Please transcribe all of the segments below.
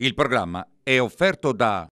Il programma è offerto da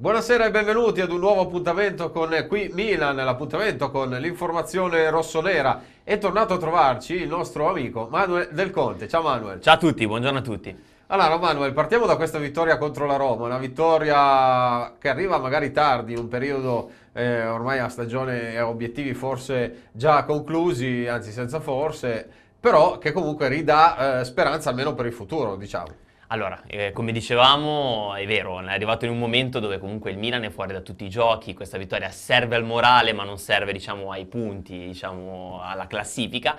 Buonasera e benvenuti ad un nuovo appuntamento con qui Milan, l'appuntamento con l'informazione rossonera. È tornato a trovarci il nostro amico Manuel Del Conte. Ciao Manuel. Ciao a tutti, buongiorno a tutti. Allora Manuel, partiamo da questa vittoria contro la Roma, una vittoria che arriva magari tardi, in un periodo eh, ormai a stagione e a obiettivi forse già conclusi, anzi senza forse, però che comunque ridà eh, speranza almeno per il futuro, diciamo. Allora, eh, come dicevamo, è vero, è arrivato in un momento dove comunque il Milan è fuori da tutti i giochi, questa vittoria serve al morale ma non serve diciamo, ai punti, diciamo, alla classifica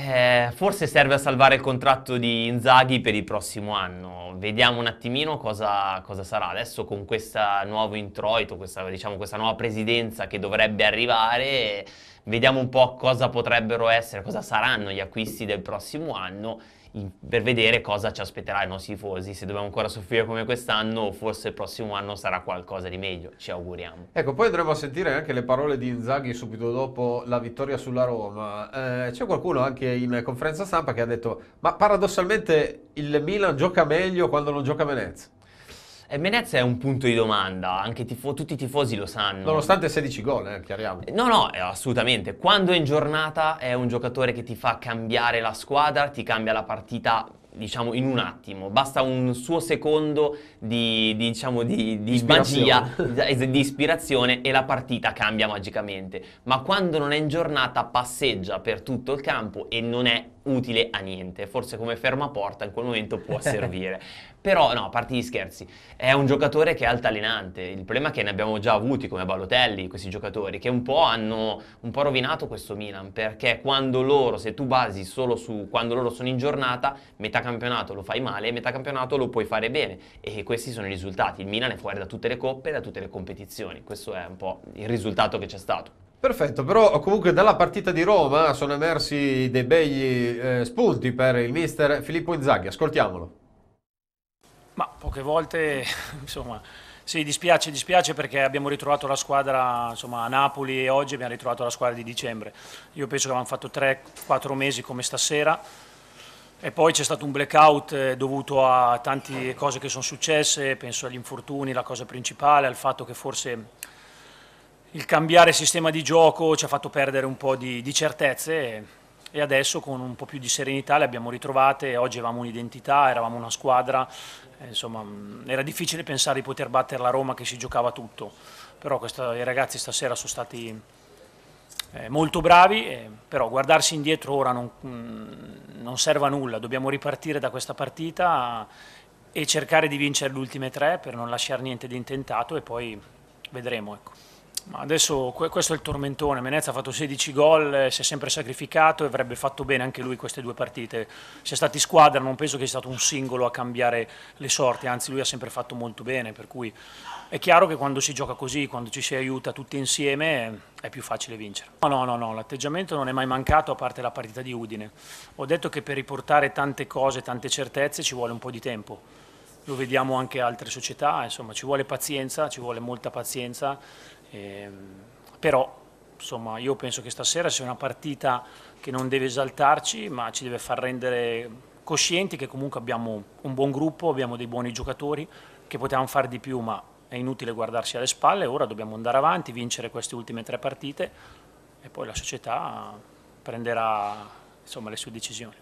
eh, forse serve a salvare il contratto di Inzaghi per il prossimo anno. Vediamo un attimino cosa, cosa sarà. Adesso con questo nuovo introito, questa, diciamo, questa nuova presidenza che dovrebbe arrivare, vediamo un po' cosa potrebbero essere, cosa saranno gli acquisti del prossimo anno per vedere cosa ci aspetterà i nostri tifosi, se dobbiamo ancora soffrire come quest'anno o forse il prossimo anno sarà qualcosa di meglio, ci auguriamo. Ecco, poi andremo a sentire anche le parole di Inzaghi subito dopo la vittoria sulla Roma. Eh, c'è qualcuno anche in conferenza stampa che ha detto, ma paradossalmente il Milan gioca meglio quando non gioca Venezia. Menez è un punto di domanda, anche tifo- tutti i tifosi lo sanno. Nonostante 16 gol, eh, chiariamo. No, no, eh, assolutamente. Quando è in giornata è un giocatore che ti fa cambiare la squadra, ti cambia la partita diciamo in un attimo, basta un suo secondo di, di diciamo di, di magia, di ispirazione e la partita cambia magicamente, ma quando non è in giornata passeggia per tutto il campo e non è utile a niente, forse come fermaporta in quel momento può servire. Però no, a parte gli scherzi, è un giocatore che è altalenante, il problema è che ne abbiamo già avuti come Balotelli, questi giocatori, che un po' hanno un po' rovinato questo Milan, perché quando loro, se tu basi solo su quando loro sono in giornata, metà campionato lo fai male e metà campionato lo puoi fare bene e questi sono i risultati, il Milan è fuori da tutte le coppe e da tutte le competizioni, questo è un po' il risultato che c'è stato. Perfetto, però comunque dalla partita di Roma sono emersi dei begli eh, spunti per il mister Filippo Inzaghi, ascoltiamolo. Ma poche volte, insomma, sì, dispiace, dispiace perché abbiamo ritrovato la squadra insomma, a Napoli e oggi abbiamo ritrovato la squadra di dicembre. Io penso che avevamo fatto 3-4 mesi come stasera e poi c'è stato un blackout eh, dovuto a tante cose che sono successe, penso agli infortuni, la cosa principale, al fatto che forse il cambiare sistema di gioco ci ha fatto perdere un po' di, di certezze e, e, adesso con un po' più di serenità le abbiamo ritrovate, oggi avevamo un'identità, eravamo una squadra, eh, insomma mm, era difficile pensare di poter battere la Roma che si giocava tutto, però questa, i ragazzi stasera sono stati eh, molto bravi, eh, però guardarsi indietro ora non, mh, mm, non serve a nulla, dobbiamo ripartire da questa partita e cercare di vincere le ultime tre per non lasciare niente di intentato e poi vedremo. Ecco. Ma adesso questo è il tormentone, Menezza ha fatto 16 gol, eh, si è sempre sacrificato e avrebbe fatto bene anche lui queste due partite. Si è stati squadra, non penso che sia stato un singolo a cambiare le sorti, anzi lui ha sempre fatto molto bene, per cui è chiaro che quando si gioca così, quando ci si aiuta tutti insieme eh, è più facile vincere. No, no, no, no l'atteggiamento non è mai mancato a parte la partita di Udine. Ho detto che per riportare tante cose, tante certezze ci vuole un po' di tempo lo vediamo anche altre società, insomma ci vuole pazienza, ci vuole molta pazienza eh, però insomma, io penso che stasera sia una partita che non deve esaltarci, ma ci deve far rendere coscienti che comunque abbiamo un buon gruppo, abbiamo dei buoni giocatori, che potevamo fare di più, ma è inutile guardarsi alle spalle, ora dobbiamo andare avanti, vincere queste ultime tre partite e poi la società prenderà insomma, le sue decisioni.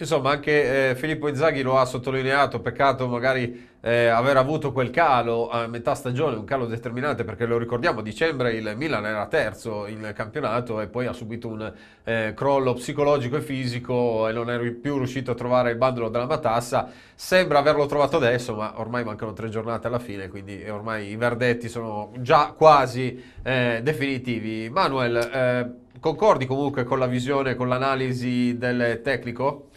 Insomma, anche eh, Filippo Inzaghi lo ha sottolineato, peccato magari eh, aver avuto quel calo a metà stagione, un calo determinante perché lo ricordiamo, a dicembre il Milan era terzo in campionato e poi ha subito un eh, crollo psicologico e fisico e non è più riuscito a trovare il bandolo della matassa. Sembra averlo trovato adesso, ma ormai mancano tre giornate alla fine, quindi ormai i verdetti sono già quasi eh, definitivi. Manuel, eh, Concordi comunque con la visione, con l'analisi del tecnico?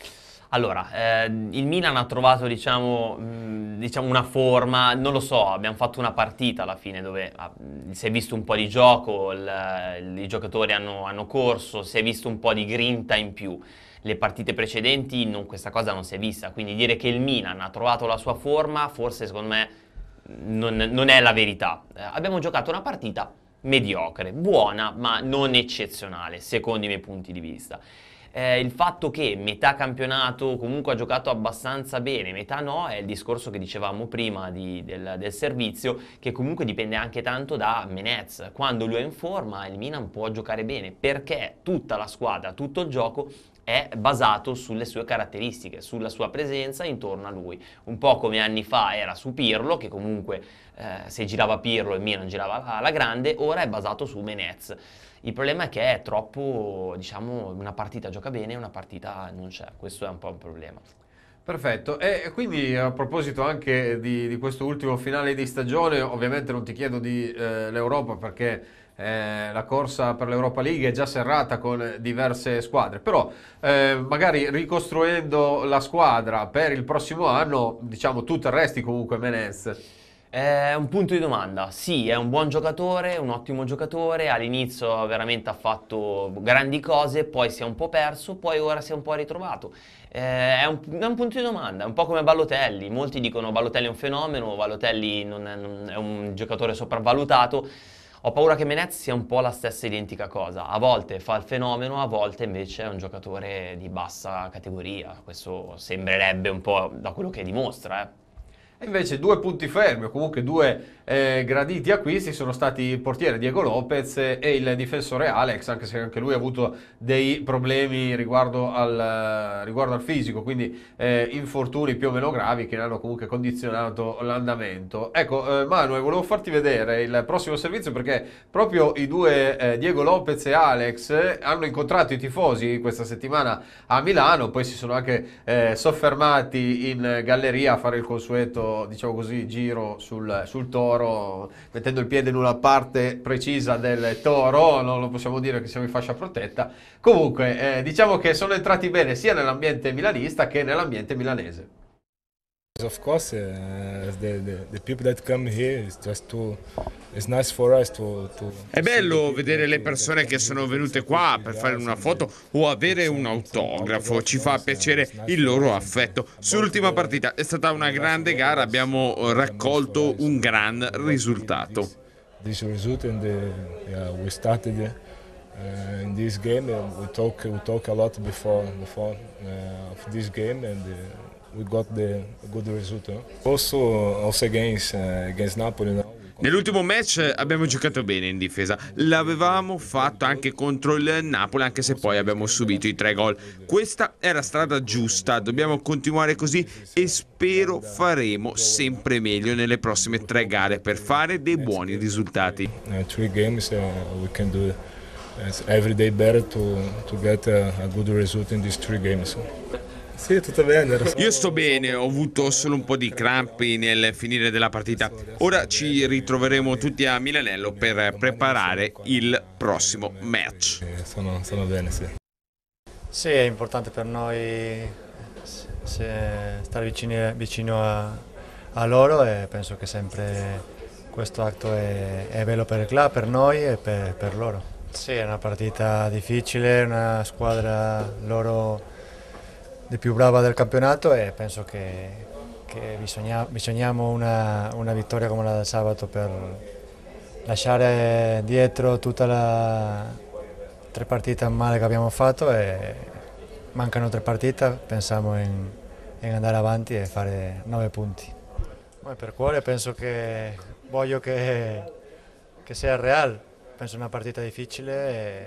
Allora, eh, il Milan ha trovato, diciamo, mh, mm, diciamo, una forma, non lo so, abbiamo fatto una partita alla fine dove ah, mm, si è visto un po' di gioco, il, i giocatori hanno, hanno corso, si è visto un po' di grinta in più le partite precedenti non, questa cosa non si è vista, quindi dire che il Milan ha trovato la sua forma forse secondo me mm, non, non è la verità. Eh, abbiamo giocato una partita mediocre, buona ma non eccezionale secondo i miei punti di vista eh, il fatto che metà campionato comunque ha giocato abbastanza bene, metà no, è il discorso che dicevamo prima di, del, del, servizio, che comunque dipende anche tanto da Menez. Quando lui è in forma il Milan può giocare bene, perché tutta la squadra, tutto il gioco è basato sulle sue caratteristiche, sulla sua presenza intorno a lui. Un po' come anni fa era su Pirlo, che comunque eh, se girava Pirlo e Milan girava alla grande, ora è basato su Menez. Il problema è che è troppo, diciamo, una partita gioca bene e una partita non c'è. Questo è un po' un problema. Perfetto, e quindi a proposito anche di, di questo ultimo finale di stagione, ovviamente non ti chiedo di eh, perché eh, la corsa per l'Europa League è già serrata con diverse squadre, però eh, magari ricostruendo la squadra per il prossimo anno, diciamo tu terresti comunque Menez. È un punto di domanda, sì, è un buon giocatore, un ottimo giocatore, all'inizio veramente ha fatto grandi cose, poi si è un po' perso, poi ora si è un po' ritrovato. Eh, è un, è un punto di domanda, è un po' come Ballotelli, molti dicono Ballotelli è un fenomeno, Ballotelli non è, non è un giocatore sopravvalutato, ho paura che Menez sia un po' la stessa identica cosa, a volte fa il fenomeno, a volte invece è un giocatore di bassa categoria, questo sembrerebbe un po' da quello che dimostra, eh invece due punti fermi, o comunque due eh, graditi acquisti, sono stati il portiere Diego Lopez e il difensore Alex, anche se anche lui ha avuto dei problemi riguardo al, eh, riguardo al fisico, quindi eh, infortuni più o meno gravi che ne hanno comunque condizionato l'andamento. Ecco, eh, Manuel, eh, volevo farti vedere il prossimo servizio perché proprio i due, eh, Diego Lopez e Alex, hanno incontrato i tifosi questa settimana a Milano, poi si sono anche eh, soffermati in galleria a fare il consueto diciamo così, giro sul, sul, toro, mettendo il piede in una parte precisa del toro, non lo possiamo dire che siamo in fascia protetta. Comunque, eh, diciamo che sono entrati bene sia nell'ambiente milanista che nell'ambiente milanese. Of course, uh, the, the, the people that come here is just to è bello vedere le persone che sono venute qua per fare una foto o avere un autografo, ci fa piacere il loro affetto. Sull'ultima partita è stata una grande gara, abbiamo raccolto un gran risultato. This result and the, uh, in questo gioco, We talk we talk a lot before before uh, we got the good result. Also, also against, uh, against Napoli now. Nell'ultimo match abbiamo giocato bene in difesa, l'avevamo fatto anche contro il Napoli anche se poi abbiamo subito i tre gol. Questa è la strada giusta, dobbiamo continuare così e spero faremo sempre meglio nelle prossime tre gare per fare dei buoni risultati. Uh, three games uh, we can do uh, every day better to, to get a, a good result in these three games. Sì, tutto bene. Io sto bene, ho avuto solo un po' di crampi nel finire della partita. Ora ci ritroveremo tutti a Milanello per preparare il prossimo match. Eh, sono, sono bene, sì. Sì, è importante per noi stare vicino, vicino a, a, loro e penso che sempre questo atto è, è bello per il club, per noi e per, per loro. Sì, è una partita difficile, una squadra loro più brava del campionato e penso che, che bisogna, bisognamo una, una, vittoria come la del sabato per lasciare dietro tutte le tre partite male che abbiamo fatto e mancano tre partite, pensiamo in, in andare avanti e fare nove punti. Ma per cuore penso che voglio che, che sia real, penso una partita difficile e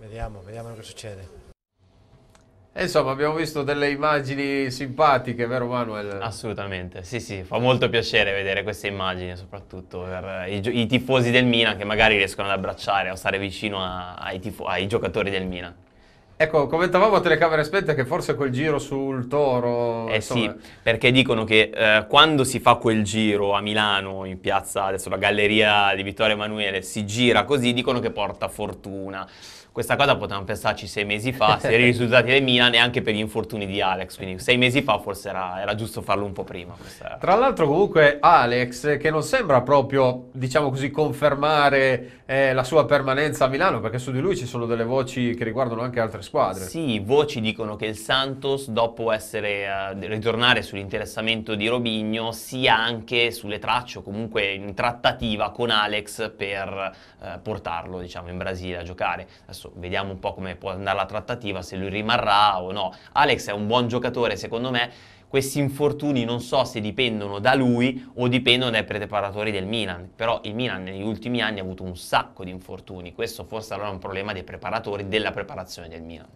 vediamo, vediamo che succede. Eh, insomma, abbiamo visto delle immagini simpatiche, vero Manuel? Assolutamente, sì sì, fa molto piacere vedere queste immagini, soprattutto per i, i tifosi del Milan che magari riescono ad abbracciare o stare vicino a, ai, ai giocatori del Milan. Ecco, commentavamo a telecamere spente che forse quel giro sul toro... Eh insomma... sì, perché dicono che eh, quando si fa quel giro a Milano, in piazza, adesso la galleria di Vittorio Emanuele, si gira così, dicono che porta fortuna. Questa cosa potevamo pensarci sei mesi fa, se i risultati del Milan e anche per gli infortuni di Alex, quindi sei mesi fa forse era, era giusto farlo un po' prima. Questa... Tra l'altro comunque Alex, che non sembra proprio, diciamo così, confermare eh, la sua permanenza a Milano, perché su di lui ci sono delle voci che riguardano anche altre squadre. Sì, voci dicono che il Santos, dopo essere, eh, ritornare sull'interessamento di Robinho, sia anche sulle tracce o comunque in trattativa con Alex per eh, portarlo diciamo, in Brasile a giocare. Adesso adesso vediamo un po' come può andare la trattativa, se lui rimarrà o no. Alex è un buon giocatore, secondo me. Questi infortuni non so se dipendono da lui o dipendono dai preparatori del Milan, però il Milan negli ultimi anni ha avuto un sacco di infortuni, questo forse allora è un problema dei preparatori, della preparazione del Milan.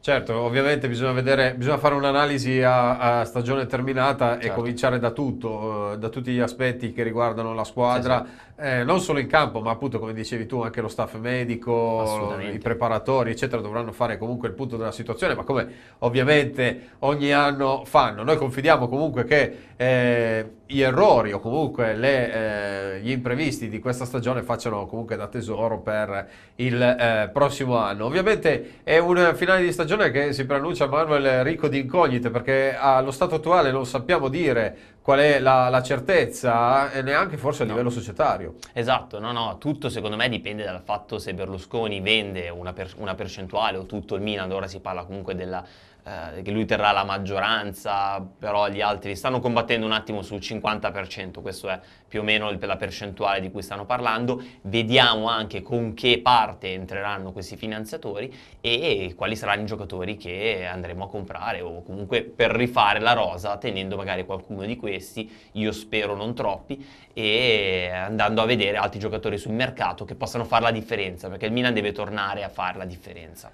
Certo, ovviamente bisogna, vedere, bisogna fare un'analisi a, a stagione terminata certo. e cominciare da tutto, eh, da tutti gli aspetti che riguardano la squadra, sì, sì. Eh, non solo in campo, ma appunto come dicevi tu, anche lo staff medico, i preparatori, eccetera, dovranno fare comunque il punto della situazione, ma come ovviamente ogni anno fanno. Noi confidiamo comunque che eh, gli errori o comunque le, eh, gli imprevisti di questa stagione facciano comunque da tesoro per il eh, prossimo anno. Ovviamente è un finale di stagione che si preannuncia Manuel ricco di incognite perché allo stato attuale non sappiamo dire qual è la, la, certezza e eh, neanche forse a no. livello societario. Esatto, no, no, tutto secondo me dipende dal fatto se Berlusconi vende una, per, una percentuale o tutto il Milan, ora si parla comunque della eh, che lui terrà la maggioranza, però gli altri stanno combattendo un attimo sul 50%, questo è più o meno la percentuale di cui stanno parlando, vediamo anche con che parte entreranno questi finanziatori e quali saranno i giocatori che andremo a comprare o comunque per rifare la rosa tenendo magari qualcuno di questi, io spero non troppi, e andando a vedere altri giocatori sul mercato che possano fare la differenza, perché il Milan deve tornare a fare la differenza.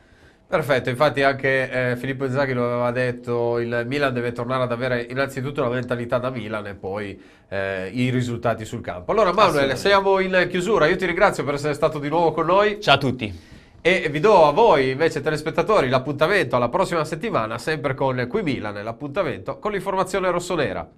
Perfetto, infatti anche eh, Filippo Inzaghi lo aveva detto, il Milan deve tornare ad avere innanzitutto la mentalità da Milan e poi eh, i risultati sul campo. Allora Manuel, siamo in chiusura, io ti ringrazio per essere stato di nuovo con noi. Ciao a tutti. E vi do a voi invece telespettatori l'appuntamento alla prossima settimana sempre con Qui Milan, l'appuntamento con l'informazione rossonera.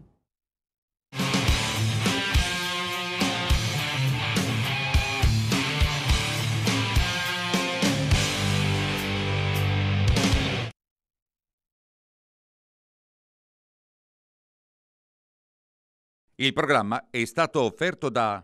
Il programma è stato offerto da